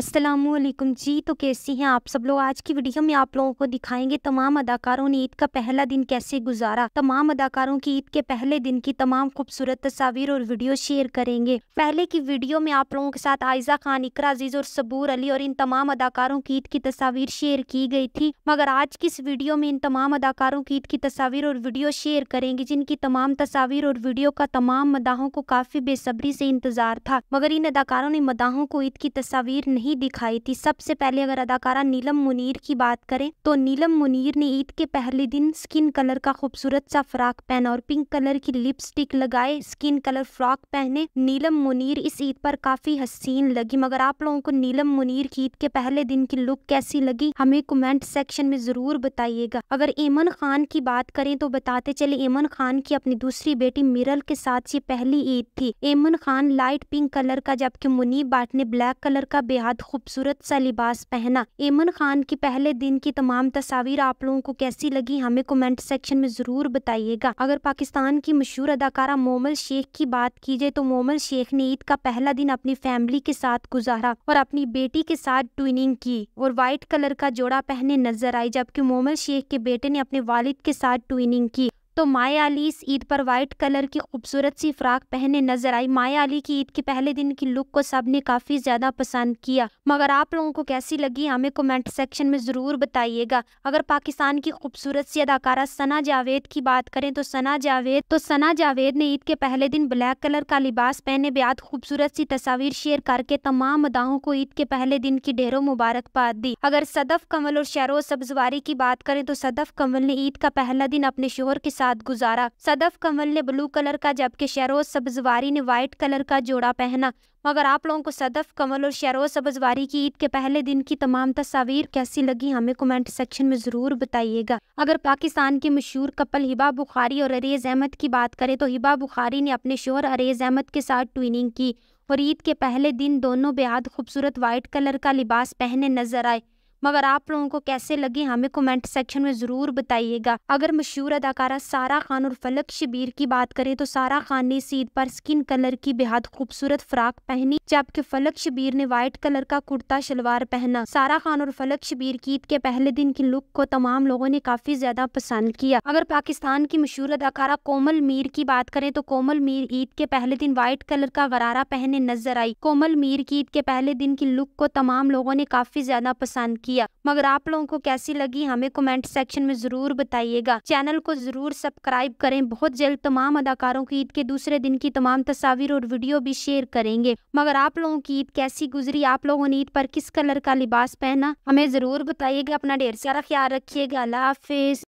असलकुम जी तो कैसी हैं आप सब लोग आज की वीडियो में आप लोगों को दिखाएंगे तमाम अदाकारों ने ईद का पहला दिन कैसे गुजारा तमाम अदाकारों की ईद के पहले दिन की तमाम खूबसूरत तस्वीर और वीडियो शेयर करेंगे पहले की वीडियो में आप लोगों के साथ आयजा खान इकरा अजीज और सबूर अली और इन तमाम अदाकारों की ईद की तस्वीर शेयर की गई थी मगर आज की इस वीडियो में इन तमाम अदाकारों की ईद की तस्वीर और वीडियो शेयर करेंगे जिनकी तमाम तस्वीर और वीडियो का तमाम मदाहों को काफी बेसब्री से इंतजार था मगर इन अदाकारों ने मदाहों को ईद की तस्वीर नहीं नहीं दिखाई थी सबसे पहले अगर अदाकारा नीलम मुनीर की बात करें तो नीलम मुनीर ने ईद के पहले दिन स्किन कलर का खूबसूरत सा फ्रॉक पहना और पिंक कलर की लिपस्टिक लगाए स्किन कलर फ्रॉक पहने नीलम मुनीर इस ईद पर काफी हसीन लगी मगर आप लोगों को नीलम मुनीर की ईद के पहले दिन की लुक कैसी लगी हमें कमेंट सेक्शन में जरूर बताइएगा अगर एमन खान की बात करें तो बताते चले एमन खान की अपनी दूसरी बेटी मिरल के साथ ये पहली ईद थी एमन खान लाइट पिंक कलर का जबकि मुनीर बाट ने ब्लैक कलर का बेहद साथ खूबसूरत सा लिबास पहना एमन खान की पहले दिन की तमाम तस्वीर आप लोगों को कैसी लगी हमें कमेंट सेक्शन में ज़रूर बताइएगा अगर पाकिस्तान की मशहूर अदाकारा मोमल शेख की बात की जाए तो मोमल शेख ने ईद का पहला दिन अपनी फैमिली के साथ गुजारा और अपनी बेटी के साथ ट्विनिंग की और व्हाइट कलर का जोड़ा पहने नजर आई जबकि मोमल शेख के बेटे ने अपने वालिद के साथ ट्विनिंग की तो माया अली इस ईद पर वाइट कलर की खूबसूरत सी फ्राक पहने नजर आई माया अली की ईद के पहले दिन की लुक को सब ने काफी ज्यादा पसंद किया मगर आप लोगों को कैसी लगी हमें कमेंट सेक्शन में जरूर बताइएगा अगर पाकिस्तान की खूबसूरत सी अदाकारा सना जावेद की बात करें तो सना जावेद तो सना जावेद ने ईद के पहले दिन ब्लैक कलर का लिबास पहने बेहद खूबसूरत सी तस्वीर शेयर करके तमाम अदाओं को ईद के पहले दिन की ढेरों मुबारकबाद दी अगर सदफ कंवल और शहरों सब्जवारी की बात करें तो सदफ कंवल ने ईद का पहला दिन अपने शोहर के साथ गुजारा सदफ कंवल ने ब्लू कलर का जबकि शहरोज सब्जवारी ने व्हाइट कलर का जोड़ा पहना मगर आप लोगों को सदफ कंवल और शहरोज सब्जवारी की ईद के पहले दिन की तमाम तस्वीर कैसी लगी हमें कमेंट सेक्शन में ज़रूर बताइएगा अगर पाकिस्तान के मशहूर कपल हिबा बुखारी और अरेज अहमद की बात करें तो हिबा बुखारी ने अपने शोहर अरेज अहमद के साथ ट्विनिंग की और ईद के पहले दिन दोनों बेहद खूबसूरत वाइट कलर का लिबास पहने नजर आए मगर आप लोगों को कैसे लगे हमें कमेंट सेक्शन में ज़रूर बताइएगा अगर मशहूर अदाकारा सारा खान और फलक शबीर की बात करें तो सारा खान ने इस ईद पर स्किन कलर की बेहद खूबसूरत फ्राक पहनी जबकि फलक शबीर ने व्हाइट कलर का कुर्ता शलवार पहना सारा खान और फलक शबीर की ईद के पहले दिन की लुक को तमाम लोगों ने काफी ज्यादा पसंद किया अगर पाकिस्तान की मशहूर अदाकारा कोमल मीर की बात करें तो कोमल मीर ईद के पहले दिन व्हाइट कलर का वरारा पहने नजर आई कोमल मीर की ईद के पहले दिन की लुक को तमाम लोगों ने काफी ज्यादा पसंद किया किया मगर आप लोगों को कैसी लगी हमें कमेंट सेक्शन में ज़रूर बताइएगा चैनल को ज़रूर सब्सक्राइब करें बहुत जल्द तमाम अदाकारों की ईद के दूसरे दिन की तमाम तस्वीर और वीडियो भी शेयर करेंगे मगर आप लोगों की ईद कैसी गुजरी आप लोगों ने ईद पर किस कलर का लिबास पहना हमें ज़रूर बताइएगा अपना ढेर सारा ख्याल रखियेगा अल्लाह हाफिज़